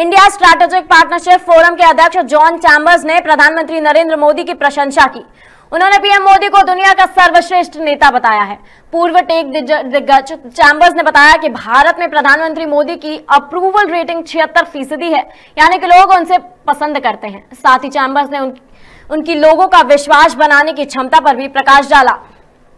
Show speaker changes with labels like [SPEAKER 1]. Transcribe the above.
[SPEAKER 1] India strategic partnership forum के अध्यक्ष John chambers ने प्रधानमंत्री नरेंद्र मोदी की प्रशंसा की उन्होंने पीएम मोदी को दुनिया का सर्वश्रेष्ठ नेता बताया है पूर्व टेक दिग्गज चैम्बर्स ने बताया कि भारत में प्रधानमंत्री मोदी की अप्रूवल रेटिंग छिहत्तर फीसदी है यानी कि लोग उनसे पसंद करते हैं साथ ही चैम्बर्स ने उन, उनकी लोगों का विश्वास बनाने की क्षमता पर भी प्रकाश डाला